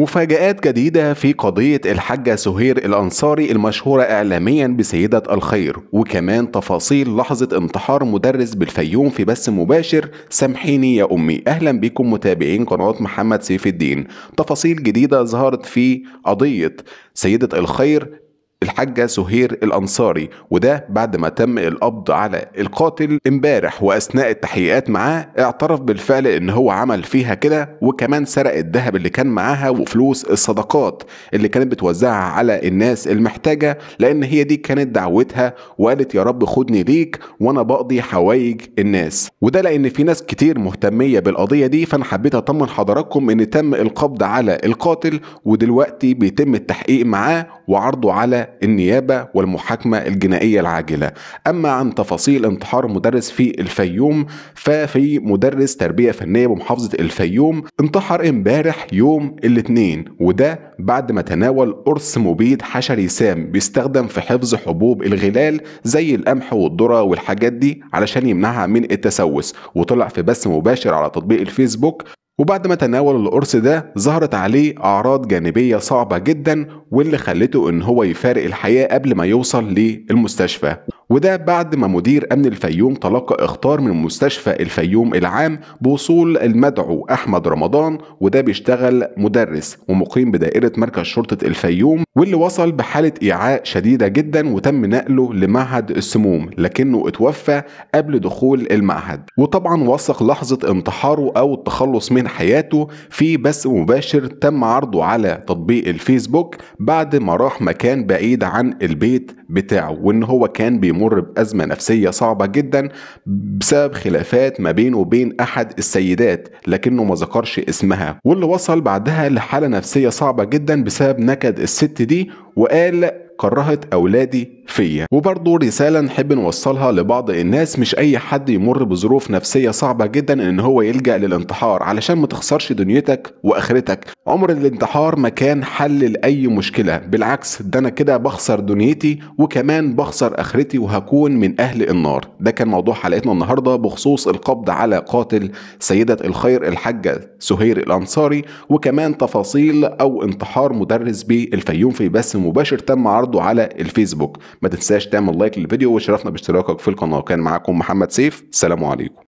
مفاجآت جديدة في قضية الحاجة سهير الأنصاري المشهورة إعلاميا بسيدة الخير وكمان تفاصيل لحظة انتحار مدرس بالفيوم في بث مباشر سامحيني يا أمي أهلا بكم متابعين قناة محمد سيف الدين تفاصيل جديدة ظهرت في قضية سيدة الخير الحاجة سهير الأنصاري وده بعد ما تم القبض على القاتل امبارح وأثناء التحقيقات معاه اعترف بالفعل إن هو عمل فيها كده وكمان سرق الذهب اللي كان معاها وفلوس الصدقات اللي كانت بتوزعها على الناس المحتاجة لأن هي دي كانت دعوتها وقالت يا رب خدني ليك وأنا بقضي حوايج الناس وده لأن في ناس كتير مهتمية بالقضية دي فأنا حبيت أطمن حضراتكم إن تم القبض على القاتل ودلوقتي بيتم التحقيق معاه وعرضه على النيابة والمحاكمة الجنائية العاجلة أما عن تفاصيل انتحار مدرس في الفيوم ففي مدرس تربية فنية بمحافظة الفيوم انتحر امبارح يوم الاثنين وده بعد ما تناول قرص مبيد حشري سام بيستخدم في حفظ حبوب الغلال زي القمح والذرة والحاجات دي علشان يمنعها من التسوس وطلع في بث مباشر على تطبيق الفيسبوك وبعد ما تناول القرص ده ظهرت عليه أعراض جانبية صعبة جدا واللي خلته إن هو يفارق الحياة قبل ما يوصل للمستشفى وده بعد ما مدير أمن الفيوم تلقى إخطار من مستشفى الفيوم العام بوصول المدعو أحمد رمضان وده بيشتغل مدرس ومقيم بدائرة مركز شرطة الفيوم واللي وصل بحالة إيعاء شديدة جدا وتم نقله لمعهد السموم لكنه اتوفى قبل دخول المعهد وطبعا وثق لحظة انتحاره أو التخلص من حياته في بث مباشر تم عرضه على تطبيق الفيسبوك بعد ما راح مكان بعيد عن البيت بتاعه وان هو كان بيمر بازمه نفسيه صعبه جدا بسبب خلافات ما بينه وبين احد السيدات لكنه ما ذكرش اسمها واللي وصل بعدها لحاله نفسيه صعبه جدا بسبب نكد الست دي وقال كرهت أولادي فيا وبرضه رسالة نحب نوصلها لبعض الناس مش أي حد يمر بظروف نفسية صعبة جدا إن هو يلجأ للانتحار علشان ما تخسرش دنيتك وآخرتك عمر الانتحار ما كان حل لأي مشكلة بالعكس ده أنا كده بخسر دنيتي وكمان بخسر آخرتي وهكون من أهل النار ده كان موضوع حلقتنا النهاردة بخصوص القبض على قاتل سيدة الخير الحاجة سهير الأنصاري وكمان تفاصيل أو انتحار مدرس بالفيوم في بث مباشر تم عرض برضو على الفيسبوك ما تنساش تعمل لايك للفيديو وشرفنا باشتراكك في القناه كان معاكم محمد سيف سلام عليكم